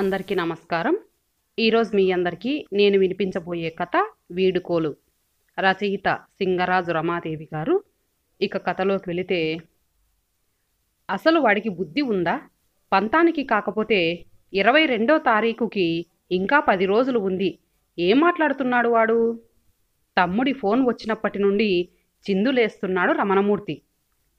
అందరికీ నమస్కారం ఈరోజు మీ అందరికీ నేను వినిపించబోయే కథ వీడుకోలు రచయిత సింగరాజు రమాదేవి గారు ఇక కథలోకి వెళితే అసలు వాడికి బుద్ధి ఉందా పంతానికి కాకపోతే ఇరవై రెండో తారీఖుకి ఇంకా పది రోజులు ఉంది ఏం మాట్లాడుతున్నాడు వాడు తమ్ముడి ఫోన్ వచ్చినప్పటి నుండి చిందులేస్తున్నాడు రమణమూర్తి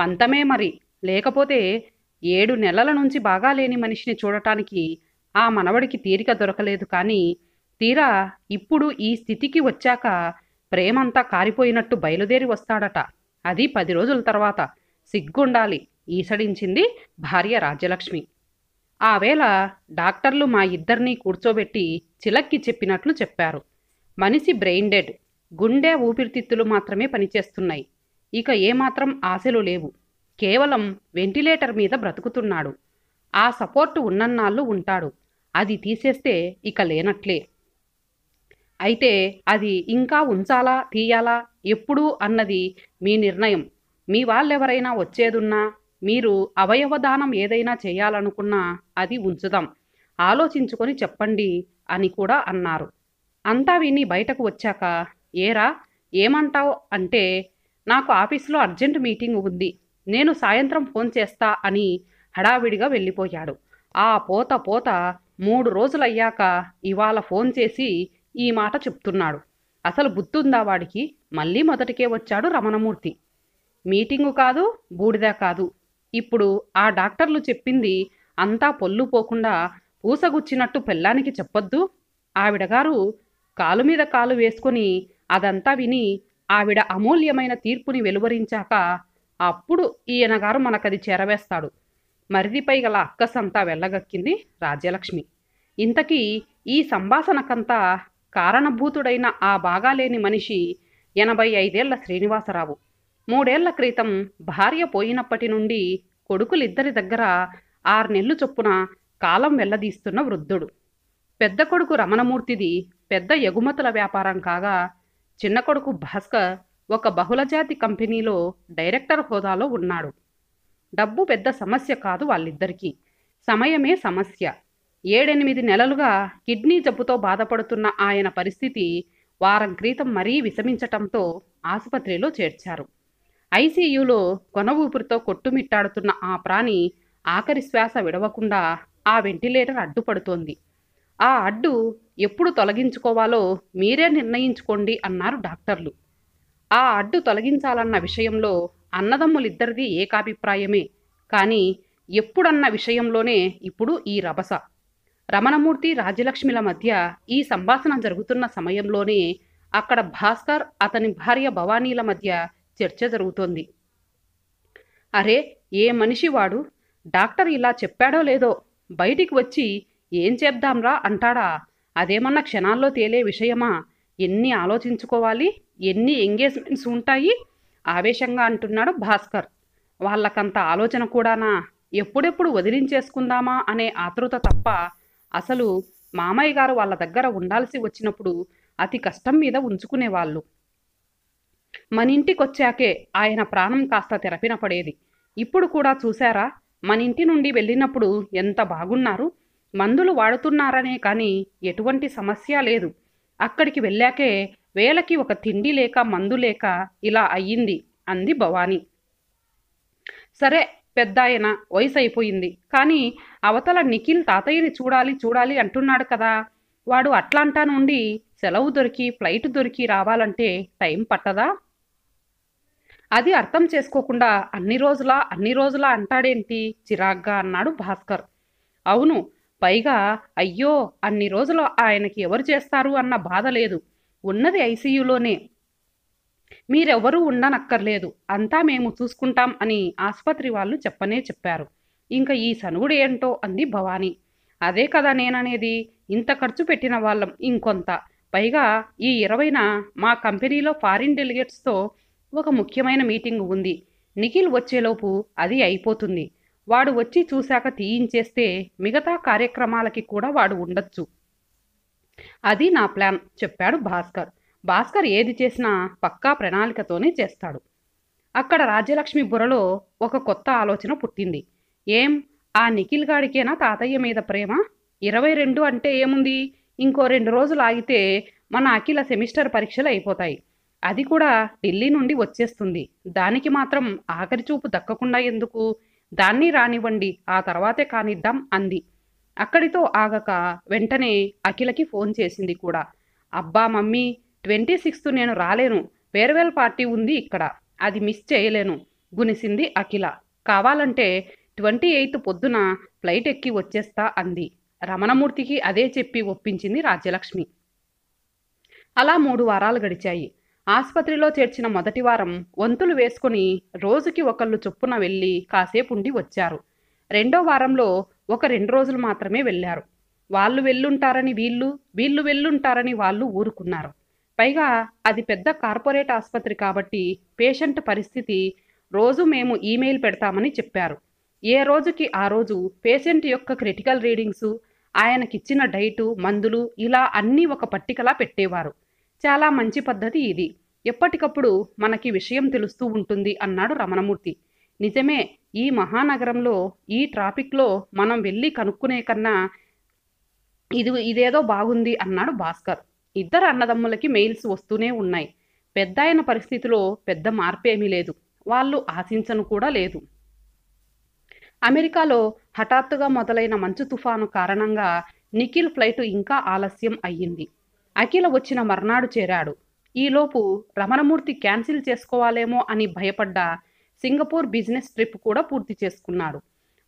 పంతమే మరి లేకపోతే ఏడు నెలల నుంచి బాగాలేని మనిషిని చూడటానికి ఆ మనవడికి తీరిక దొరకలేదు కానీ తీరా ఇప్పుడు ఈ స్థితికి వచ్చాక ప్రేమంతా కారిపోయినట్టు బయలుదేరి వస్తాడట అది పది రోజుల తర్వాత సిగ్గుండాలి ఈసడించింది భార్య రాజ్యలక్ష్మి ఆ వేళ డాక్టర్లు మా ఇద్దరినీ కూర్చోబెట్టి చిలక్కి చెప్పినట్లు చెప్పారు మనిషి బ్రెయిన్ డెడ్ గుండె ఊపిరితిత్తులు మాత్రమే పనిచేస్తున్నాయి ఇక ఏమాత్రం ఆశలు లేవు కేవలం వెంటిలేటర్ మీద బ్రతుకుతున్నాడు ఆ సపోర్టు ఉన్నన్నాళ్ళు ఉంటాడు అది తీసేస్తే ఇక లేనట్లే అయితే అది ఇంకా ఉంచాలా తీయాలా ఎప్పుడు అన్నది మీ నిర్ణయం మీ వాళ్ళెవరైనా వచ్చేదున్నా మీరు అవయవదానం ఏదైనా చేయాలనుకున్నా అది ఉంచుదాం ఆలోచించుకొని చెప్పండి అని కూడా అన్నారు అంతా విని బయటకు వచ్చాక ఏరా ఏమంటావు అంటే నాకు ఆఫీసులో అర్జెంట్ మీటింగ్ ఉంది నేను సాయంత్రం ఫోన్ చేస్తా అని హడావిడిగా వెళ్ళిపోయాడు ఆ పోత పోత మూడు రోజులయ్యాక ఇవాళ ఫోన్ చేసి ఈ మాట చెప్తున్నాడు అసలు బుద్ధుందా వాడికి మళ్ళీ మొదటికే వచ్చాడు రమణమూర్తి మీటింగు కాదు బూడిద కాదు ఇప్పుడు ఆ డాక్టర్లు చెప్పింది అంతా పొల్లు పోకుండా పూసగుచ్చినట్టు పెళ్ళానికి చెప్పొద్దు ఆవిడగారు కాలు మీద కాలు వేసుకొని అదంతా విని ఆవిడ అమూల్యమైన తీర్పుని వెలువరించాక అప్పుడు ఈయనగారు మనకది చేరవేస్తాడు మరిదిపై గల అక్కసంతా వెళ్ళగక్కింది రాజ్యలక్ష్మి ఇంతకీ ఈ సంభాషణకంతా కారణభూతుడైన ఆ బాగాలేని మనిషి ఎనభై ఐదేళ్ల శ్రీనివాసరావు మూడేళ్ల క్రితం భార్య పోయినప్పటి నుండి కొడుకులిద్దరి దగ్గర ఆరు నెల్లు చొప్పున కాలం వెళ్ళదీస్తున్న వృద్ధుడు పెద్ద కొడుకు రమణమూర్తిది పెద్ద ఎగుమతుల వ్యాపారం కాగా చిన్న కొడుకు భాస్కర్ ఒక బహుళజాతి కంపెనీలో డైరెక్టర్ హోదాలో ఉన్నాడు డబ్బు పెద్ద సమస్య కాదు వాళ్ళిద్దరికీ సమయమే సమస్య ఏడెనిమిది నెలలుగా కిడ్నీ జబ్బుతో బాధపడుతున్న ఆయన పరిస్థితి వారం క్రితం మరీ విషమించటంతో ఆసుపత్రిలో చేర్చారు ఐసీయూలో కొన ఊపిరితో కొట్టుమిట్టాడుతున్న ఆ ప్రాణి ఆఖరి శ్వాస విడవకుండా ఆ వెంటిలేటర్ అడ్డుపడుతోంది ఆ అడ్డు ఎప్పుడు తొలగించుకోవాలో మీరే నిర్ణయించుకోండి అన్నారు డాక్టర్లు ఆ అడ్డు తొలగించాలన్న విషయంలో అన్నదమ్ములిద్దరిది ఏకాభిప్రాయమే కానీ ఎప్పుడన్న విషయంలోనే ఇప్పుడు ఈ రభస రమణమూర్తి రాజ్యలక్ష్మిల మధ్య ఈ సంభాషణ జరుగుతున్న సమయంలోనే అక్కడ భాస్కర్ అతని భార్య భవానీల మధ్య చర్చ జరుగుతోంది అరే ఏ మనిషి వాడు డాక్టర్ ఇలా చెప్పాడో లేదో బయటికి వచ్చి ఏం చేద్దాంరా అంటాడా అదేమన్నా క్షణాల్లో తేలే విషయమా ఎన్ని ఆలోచించుకోవాలి ఎన్ని ఎంగేజ్మెంట్స్ ఉంటాయి ఆవేశంగా అంటున్నాడు భాస్కర్ వాళ్ళకంత ఆలోచన కూడానా ఎప్పుడెప్పుడు వదిలించేసుకుందామా అనే ఆతృత తప్ప అసలు మామయ్య గారు వాళ్ళ దగ్గర ఉండాల్సి వచ్చినప్పుడు అతి కష్టం మీద ఉంచుకునేవాళ్ళు ఇంటికొచ్చాకే ఆయన ప్రాణం కాస్త తెరపిన పడేది ఇప్పుడు కూడా చూశారా మన ఇంటి నుండి వెళ్ళినప్పుడు ఎంత బాగున్నారు మందులు వాడుతున్నారనే కానీ ఎటువంటి సమస్య లేదు అక్కడికి వెళ్ళాకే వేళకి ఒక తిండి లేక మందు లేక ఇలా అయ్యింది అంది భవాని సరే పెద్దాయన వయసు అయిపోయింది కానీ అవతల నిఖిల్ తాతయ్యని చూడాలి చూడాలి అంటున్నాడు కదా వాడు అట్లాంటా నుండి సెలవు దొరికి ఫ్లైట్ దొరికి రావాలంటే టైం పట్టదా అది అర్థం చేసుకోకుండా అన్ని రోజులా అన్ని రోజులా అంటాడేంటి చిరాగ్గా అన్నాడు భాస్కర్ అవును పైగా అయ్యో అన్ని రోజులు ఆయనకి ఎవరు చేస్తారు అన్న బాధ లేదు ఉన్నది ఐసీయూలోనే మీరెవరూ ఉండనక్కర్లేదు అంతా మేము చూసుకుంటాం అని ఆసుపత్రి వాళ్ళు చెప్పనే చెప్పారు ఇంకా ఈ సనువుడు ఏంటో అంది భవానీ అదే కదా నేననేది ఇంత ఖర్చు పెట్టిన వాళ్ళం ఇంకొంత పైగా ఈ ఇరవైన మా కంపెనీలో ఫారిన్ డెలిగేట్స్తో ఒక ముఖ్యమైన మీటింగ్ ఉంది నిఖిల్ వచ్చేలోపు అది అయిపోతుంది వాడు వచ్చి చూశాక తీయించేస్తే మిగతా కార్యక్రమాలకి కూడా వాడు ఉండొచ్చు అది నా ప్లాన్ చెప్పాడు భాస్కర్ భాస్కర్ ఏది చేసినా పక్కా ప్రణాళికతోనే చేస్తాడు అక్కడ రాజ్యలక్ష్మి బుర్రలో ఒక కొత్త ఆలోచన పుట్టింది ఏం ఆ నిఖిల్ గాడికేనా తాతయ్య మీద ప్రేమ ఇరవై రెండు అంటే ఏముంది ఇంకో రెండు రోజులు ఆగితే మన అఖిల సెమిస్టర్ పరీక్షలు అయిపోతాయి అది కూడా ఢిల్లీ నుండి వచ్చేస్తుంది దానికి మాత్రం ఆఖరి చూపు దక్కకుండా ఎందుకు దాన్ని రానివ్వండి ఆ తర్వాతే కానిద్దాం అంది అక్కడితో ఆగక వెంటనే అఖిలకి ఫోన్ చేసింది కూడా అబ్బా మమ్మీ ట్వంటీ సిక్స్త్ నేను రాలేను ఫేర్వెల్ పార్టీ ఉంది ఇక్కడ అది మిస్ చేయలేను గునిసింది అఖిల కావాలంటే ట్వంటీ ఎయిత్ పొద్దున ఫ్లైట్ ఎక్కి వచ్చేస్తా అంది రమణమూర్తికి అదే చెప్పి ఒప్పించింది రాజ్యలక్ష్మి అలా మూడు వారాలు గడిచాయి ఆసుపత్రిలో చేర్చిన మొదటి వారం వంతులు వేసుకుని రోజుకి ఒకళ్ళు చొప్పున వెళ్ళి కాసేపు ఉండి వచ్చారు రెండో వారంలో ఒక రెండు రోజులు మాత్రమే వెళ్ళారు వాళ్ళు వెళ్ళుంటారని వీళ్ళు వీళ్ళు వెళ్ళుంటారని వాళ్ళు ఊరుకున్నారు పైగా అది పెద్ద కార్పొరేట్ ఆసుపత్రి కాబట్టి పేషెంట్ పరిస్థితి రోజు మేము ఈమెయిల్ పెడతామని చెప్పారు ఏ రోజుకి ఆ రోజు పేషెంట్ యొక్క క్రిటికల్ రీడింగ్స్ ఆయనకిచ్చిన డైటు మందులు ఇలా అన్నీ ఒక పట్టికలా పెట్టేవారు చాలా మంచి పద్ధతి ఇది ఎప్పటికప్పుడు మనకి విషయం తెలుస్తూ ఉంటుంది అన్నాడు రమణమూర్తి నిజమే ఈ మహానగరంలో ఈ ట్రాఫిక్లో మనం వెళ్ళి కనుక్కునే కన్నా ఇది ఇదేదో బాగుంది అన్నాడు భాస్కర్ ఇద్దరు అన్నదమ్ములకి మెయిల్స్ వస్తూనే ఉన్నాయి పెద్ద అయిన పరిస్థితిలో పెద్ద మార్పేమీ లేదు వాళ్ళు ఆశించను కూడా లేదు అమెరికాలో హఠాత్తుగా మొదలైన మంచు తుఫాను కారణంగా నిఖిల్ ఫ్లైట్ ఇంకా ఆలస్యం అయ్యింది అఖిల వచ్చిన మర్నాడు చేరాడు ఈలోపు రమణమూర్తి క్యాన్సిల్ చేసుకోవాలేమో అని భయపడ్డా సింగపూర్ బిజినెస్ ట్రిప్ కూడా పూర్తి చేసుకున్నారు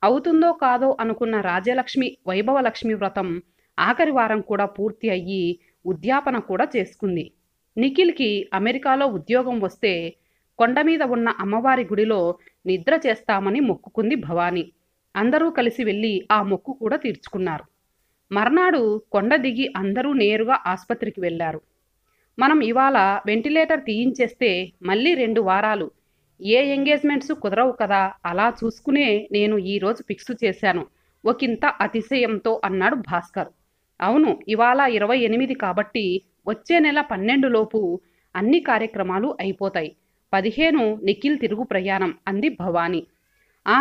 అవుతుందో కాదో అనుకున్న రాజలక్ష్మి వైభవలక్ష్మి వ్రతం ఆఖరి వారం కూడా పూర్తి అయ్యి ఉద్యాపన కూడా చేసుకుంది నిఖిల్కి అమెరికాలో ఉద్యోగం వస్తే కొండ మీద ఉన్న అమ్మవారి గుడిలో నిద్ర చేస్తామని మొక్కుకుంది భవానీ అందరూ కలిసి వెళ్ళి ఆ మొక్కు కూడా తీర్చుకున్నారు మర్నాడు కొండ దిగి అందరూ నేరుగా ఆసుపత్రికి వెళ్ళారు మనం ఇవాళ వెంటిలేటర్ తీయించేస్తే మళ్ళీ రెండు వారాలు ఏ ఎంగేజ్మెంట్స్ కుదరవు కదా అలా చూసుకునే నేను ఈరోజు ఫిక్స్ చేశాను ఒకంత అతిశయంతో అన్నాడు భాస్కర్ అవును ఇవాళ ఇరవై ఎనిమిది కాబట్టి వచ్చే నెల పన్నెండులోపు అన్ని కార్యక్రమాలు అయిపోతాయి పదిహేను నిఖిల్ తిరుగు ప్రయాణం అంది భవానీ ఆ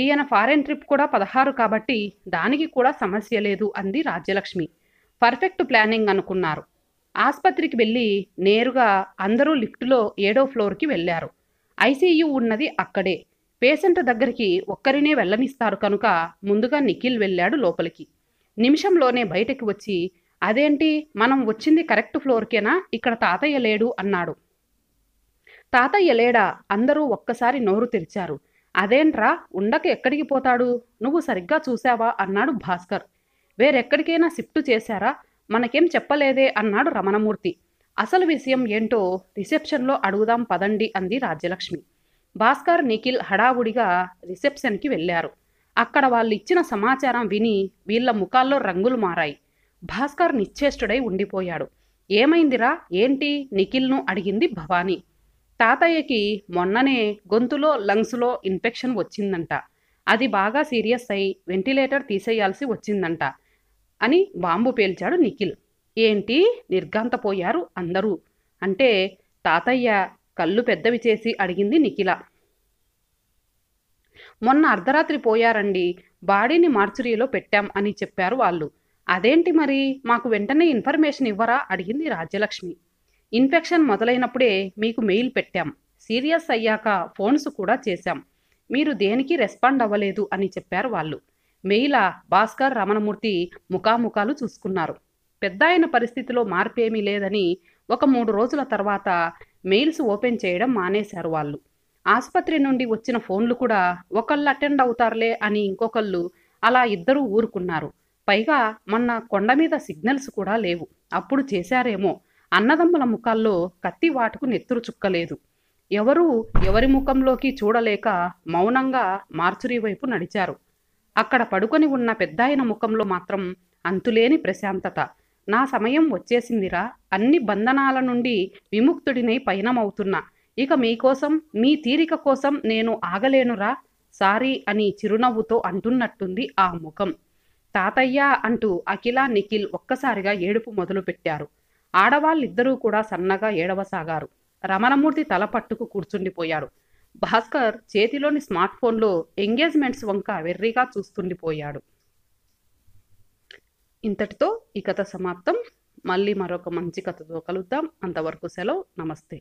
ఈయన ఫారెన్ ట్రిప్ కూడా పదహారు కాబట్టి దానికి కూడా సమస్య లేదు అంది రాజ్యలక్ష్మి పర్ఫెక్ట్ ప్లానింగ్ అనుకున్నారు ఆసుపత్రికి వెళ్ళి నేరుగా అందరూ లిఫ్టులో ఏడో ఫ్లోర్కి వెళ్ళారు ఐసీయూ ఉన్నది అక్కడే పేషెంట్ దగ్గరికి ఒక్కరినే వెళ్ళనిస్తారు కనుక ముందుగా నిఖిల్ వెళ్ళాడు లోపలికి నిమిషంలోనే బయటకు వచ్చి అదేంటి మనం వచ్చింది కరెక్ట్ ఫ్లోర్కేనా ఇక్కడ తాతయ్య లేడు అన్నాడు తాతయ్య లేడా అందరూ ఒక్కసారి నోరు తెరిచారు అదేంట్రా ఉండక ఎక్కడికి పోతాడు నువ్వు సరిగ్గా చూసావా అన్నాడు భాస్కర్ వేరెక్కడికైనా షిఫ్ట్ చేశారా మనకేం చెప్పలేదే అన్నాడు రమణమూర్తి అసలు విషయం ఏంటో రిసెప్షన్లో అడుగుదాం పదండి అంది రాజ్యలక్ష్మి భాస్కర్ నిఖిల్ హడావుడిగా రిసెప్షన్కి వెళ్ళారు అక్కడ వాళ్ళు ఇచ్చిన సమాచారం విని వీళ్ళ ముఖాల్లో రంగులు మారాయి భాస్కర్ నిశ్చేష్టుడై ఉండిపోయాడు ఏమైందిరా ఏంటి నిఖిల్ను అడిగింది భవానీ తాతయ్యకి మొన్ననే గొంతులో లంగ్స్లో ఇన్ఫెక్షన్ వచ్చిందంట అది బాగా సీరియస్ అయి వెంటిలేటర్ తీసేయాల్సి వచ్చిందంట అని బాంబు పేల్చాడు నిఖిల్ ఏంటి నిర్ఘాంతపోయారు అందరూ అంటే తాతయ్య కళ్ళు పెద్దవి చేసి అడిగింది నిఖిల మొన్న అర్ధరాత్రి పోయారండి బాడీని మార్చురీలో పెట్టాం అని చెప్పారు వాళ్ళు అదేంటి మరి మాకు వెంటనే ఇన్ఫర్మేషన్ ఇవ్వరా అడిగింది రాజ్యలక్ష్మి ఇన్ఫెక్షన్ మొదలైనప్పుడే మీకు మెయిల్ పెట్టాం సీరియస్ అయ్యాక ఫోన్స్ కూడా చేశాం మీరు దేనికి రెస్పాండ్ అవ్వలేదు అని చెప్పారు వాళ్ళు మెయిలా భాస్కర్ రమణమూర్తి ముఖాముఖాలు చూసుకున్నారు పెద్దాయన పరిస్థితిలో మార్పేమీ లేదని ఒక మూడు రోజుల తర్వాత మెయిల్స్ ఓపెన్ చేయడం మానేశారు వాళ్ళు ఆసుపత్రి నుండి వచ్చిన ఫోన్లు కూడా ఒకళ్ళు అటెండ్ అవుతారులే అని ఇంకొకళ్ళు అలా ఇద్దరూ ఊరుకున్నారు పైగా మొన్న కొండ మీద సిగ్నల్స్ కూడా లేవు అప్పుడు చేశారేమో అన్నదమ్ముల ముఖాల్లో కత్తి వాటుకు నెత్తురు చుక్కలేదు ఎవరూ ఎవరి ముఖంలోకి చూడలేక మౌనంగా మార్చురీ వైపు నడిచారు అక్కడ పడుకొని ఉన్న పెద్దాయన ముఖంలో మాత్రం అంతులేని ప్రశాంతత నా సమయం వచ్చేసిందిరా అన్ని బంధనాల నుండి విముక్తుడినై పయనమవుతున్నా ఇక మీకోసం మీ తీరిక కోసం నేను ఆగలేనురా సారీ అని చిరునవ్వుతో అంటున్నట్టుంది ఆ ముఖం తాతయ్య అంటూ అఖిల నిఖిల్ ఒక్కసారిగా ఏడుపు మొదలుపెట్టారు ఆడవాళ్ళిద్దరూ కూడా సన్నగా ఏడవసాగారు రమణమూర్తి తల పట్టుకు కూర్చుండిపోయాడు భాస్కర్ చేతిలోని స్మార్ట్ ఫోన్లో ఎంగేజ్మెంట్స్ వంక వెర్రిగా చూస్తుండిపోయాడు ఇంతటితో ఈ కథ సమాప్తం మళ్ళీ మరొక మంచి కథతో కలుద్దాం అంతవరకు సెలవు నమస్తే